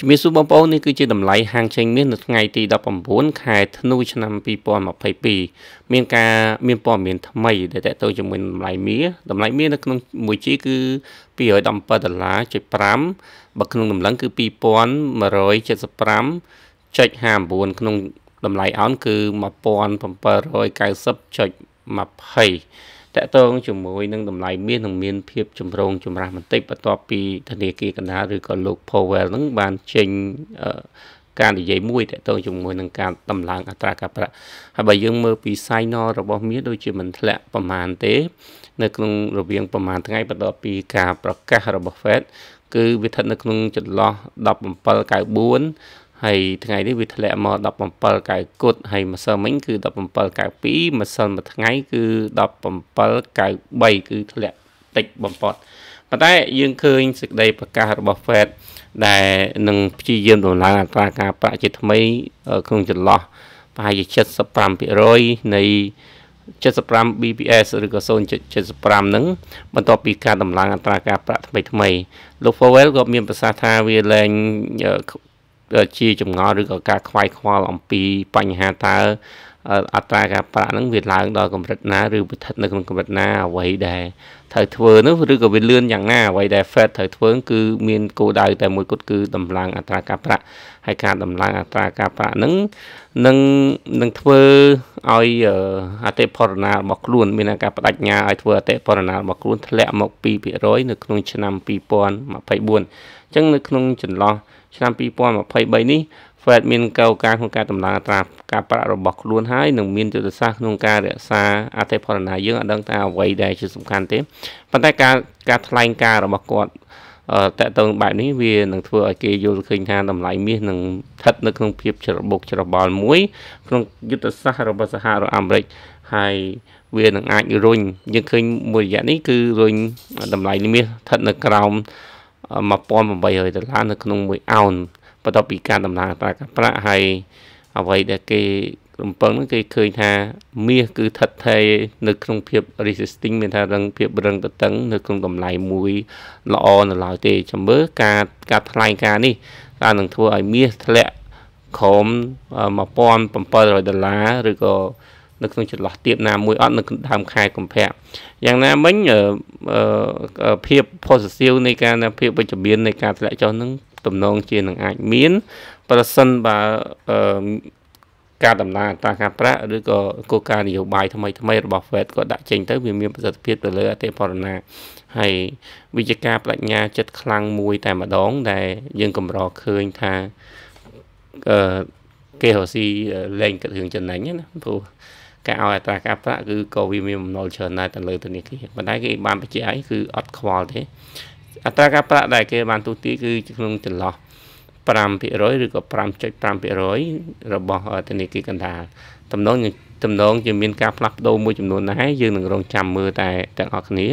ជំរាបសួរបងប្អូននេះគឺជាតម្លៃហាងឆេងមាសនៅថ្ងៃទី19ខែធ្នូឆ្នាំ2022មានការមានព័ត៌មានថ្មីដែលតកតទៅជាមួយតម្លៃមាសតម្លៃមាសនៅក្នុង 1G គឺ217ដុល្លារ .5 បើក្នុងតម្លឹងគឺ2175.59ក្នុងតម្លៃអោនគឺ1790.5 20តកតងជាមួយនឹងតម្លៃមាសនឹងមានភាពចម្រូងចម្រាសបន្តិចបន្ទាប់ពីធនាគារកណ្ដាលឬក៏លោក Powell នឹងបានចេញការនិយាយមួយតកតងជាមួយនឹងការដំឡើងអត្រាការប្រាក់ហើយបើយើងមើលពី signal របស់មាសដូចជាមិនធ្លាក់ប្រមាណទេ នៅក្នុងរវាងប្រមាណថ្ងៃបន្ទាប់ពីការប្រកាសរបស់ Fed គឺវាស្ថិតនៅក្នុងចន្លោះ17.94ហើយថ្ងៃនេះវាធ្លាក់មក17កៅគុតហើយម្សិលមិញគឺ17កៅ2ម្សិលមួយថ្ងៃគឺ17កៅ3គឺធ្លាក់តិចបំផុតប៉ុន្តែយើងឃើញសេចក្តីប្រកាសរបស់ Fed ដែលនឹងព្យាយាមដំឡើងអត្រាការប្រាក់ជាថ្មីក្នុងចន្លោះប្រហែលជា75%នៃ75 BPS ឬក៏0.75ហ្នឹងបន្ទាប់ពីការដំឡើងអត្រាការប្រាក់ថ្មីថ្មីលោក Powell ក៏មានប្រសាសន៍ថាវាលែងជាចម្ងល់ឬក៏ការខ្វាយខ្វល់អំពីបញ្ហាតើអត្រាការប្រាក់ហ្នឹងវាឡើងដល់កម្រិតណាឬប្រថិតនៅក្នុងកម្រិតណាអ្វីដែលត្រូវធ្វើនោះឬក៏វាលឿនយ៉ាងណាអ្វីដែល Fed ត្រូវធ្វើ គឺមានគោលដៅតែមួយគត់គឺតម្លើងអត្រាការប្រាក់ហើយការតម្លើងអត្រាការប្រាក់ហ្នឹងនឹងនឹងធ្វើឲ្យអតិផរណារបស់ខ្លួនមាន ការបដិញ្ញាឲ្យធ្វើអតិផរណារបស់ខ្លួនធ្លាក់មក2%នៅក្នុងឆ្នាំ2024អញ្ចឹងនៅក្នុងចន្លោះឆ្នាំ2023នេះ Fed មានកោការក្នុងការដំណើរត្រាការប្រាក់របស់ខ្លួនហើយនឹងមានយុទ្ធសាស្ត្រក្នុងការរក្សាអតិផរណាយើងអត់ដឹងថាអ្វីដែលជាសំខាន់ទេប៉ុន្តែការការថ្លែងការរបស់គាត់តកតងបែបនេះវានឹងធ្វើឲ្យគេយល់ឃើញថាតម្លៃមាសនឹងស្ថិតនៅក្នុងភាពច្របូកច្របល់មួយ ក្នុងយុទ្ធសាស្ត្ររបស់សហរដ្ឋអាមេរិកហើយវានឹងអាចរុញយើងឃើញមួយរយៈនេះគឺរុញតម្លៃមាសស្ថិតនៅក្រោម1800ដុល្លារនៅក្នុង1អោនបន្ទាប់ពីការដំណើរអត្រាការប្រាក់ហើយអ្វីដែលគេរំពឹងហ្នឹងគេឃើញថាមាសគឺស្ថិតថេរនៅក្នុងភាព resisting មានថារឹងភាពរឹងតឹងនៅក្នុងតម្លៃមួយល្អនៅឡើយទេចាំមើលការការថ្លែងការនេះតើនឹងធ្វើឲ្យមាសធ្លាក់ក្រោម1700ដុល្លារឬក៏នៅក្នុងចន្លោះទៀបណាមួយអត់នៅដើមខែកុម្ភៈយ៉ាងណាមិញភាព positive នៃការភាពវិជ្ជមាននៃការធ្លាក់ចុះនឹងទំនងជានឹងអាចមានប្រសិនបើការដំណើរអត្រាការប្រាក់ឬក៏គោលការណ៍នយោបាយថ្មីថ្មីរបស់ Fed គាត់ដាក់ចេញទៅវាមានប្រសិទ្ធភាពទៅលើអតិផរណាហើយវិជ្ជាការបញ្ញាចិត្តខ្លាំងមួយតែម្ដង ដែល យើងកម្រឃើញថាអឺគេរស៊ីលេងកត់រឿងចំណេញណាព្រោះការឲ្យអត្រាការប្រាក់គឺក៏វាមានបំណុលច្រើនដែរទៅលើធនាគារប៉ុន្តែគេបានបញ្ជាក់អីគឺអត់ខ្វល់ទេអត្រាការប្រាក់ដែលគេបានទូទាត់គឺក្នុងចន្លោះ0.5 5%ឬក៏5.5%របស់ធនាគារកណ្ដាលតំណងតំណងជាមានការផ្លាស់ប្ដូរមួយចំនួនដែរយើងនឹងរងចាំមើលតែទាំងអស់គ្នា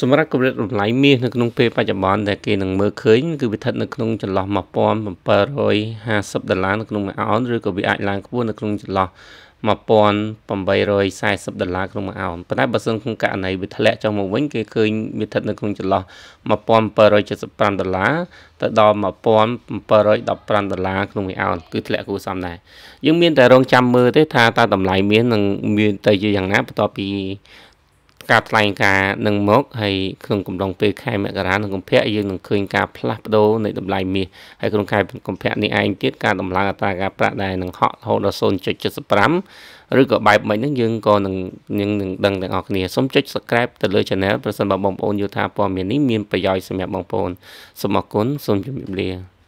សម្រាប់កម្រិតរំលាយមាសនៅក្នុងពេលបច្ចុប្បន្នដែលគេនឹងមើលឃើញគឺវាស្ថិតនៅក្នុងចន្លោះ1750ដុល្លារនៅក្នុងមួយអោនឬក៏វាអាចឡើងខ្ពស់នៅក្នុងចន្លោះ1840ដុល្លារក្នុងមួយអោនប៉ុន្តែបើសិនក្នុងករណីវាធ្លាក់ចុះមកវិញគេឃើញវាស្ថិតនៅក្នុងចន្លោះ1775ដុល្លារទៅដល់1715ដុល្លារក្នុងមួយអោនគឺធ្លាក់គួរសមដែរយើងមានតែរងចាំមើលទេថាតើតម្លៃមាននឹងមានទៅជាយ៉ាងណាបន្ទាប់ពីការថ្លែងការនឹងមកហើយក្នុងកំឡុងពេលខែមករានិងកុម្ភៈយើងនឹងឃើញការផ្លាស់ប្ដូរនៃតម្លៃមាសហើយក្នុងខែកុម្ភៈនេះឯងទៀតការដំឡើងអត្រាការប្រាក់ដែលនឹងហក់រហូតដល់0.75ឬក៏បែបមិនហ្នឹងយើងក៏នឹងនឹងដឹងទាំងអស់គ្នាសូមចុច Subscribe ទៅលើ Channel ប្រសិនបើបងប្អូនយល់ថាព័ត៌មាននេះមានប្រយោជន៍សម្រាប់បងប្អូនសូមអរគុណសូមជម្រាបលា